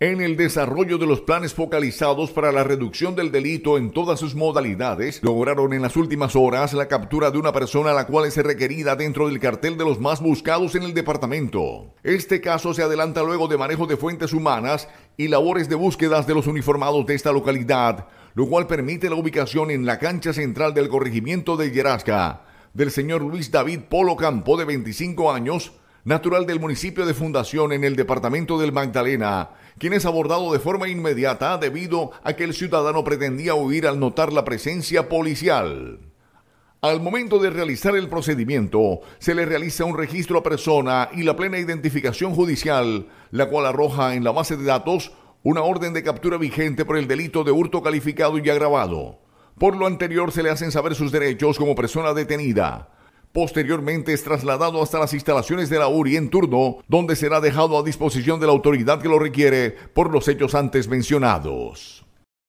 En el desarrollo de los planes focalizados para la reducción del delito en todas sus modalidades, lograron en las últimas horas la captura de una persona a la cual es requerida dentro del cartel de los más buscados en el departamento. Este caso se adelanta luego de manejo de fuentes humanas y labores de búsquedas de los uniformados de esta localidad, lo cual permite la ubicación en la cancha central del corregimiento de Yerasca del señor Luis David Polo Campo, de 25 años, natural del municipio de Fundación en el departamento del Magdalena, quien es abordado de forma inmediata debido a que el ciudadano pretendía huir al notar la presencia policial. Al momento de realizar el procedimiento, se le realiza un registro a persona y la plena identificación judicial, la cual arroja en la base de datos una orden de captura vigente por el delito de hurto calificado y agravado. Por lo anterior se le hacen saber sus derechos como persona detenida. Posteriormente es trasladado hasta las instalaciones de la URI en turno, donde será dejado a disposición de la autoridad que lo requiere por los hechos antes mencionados.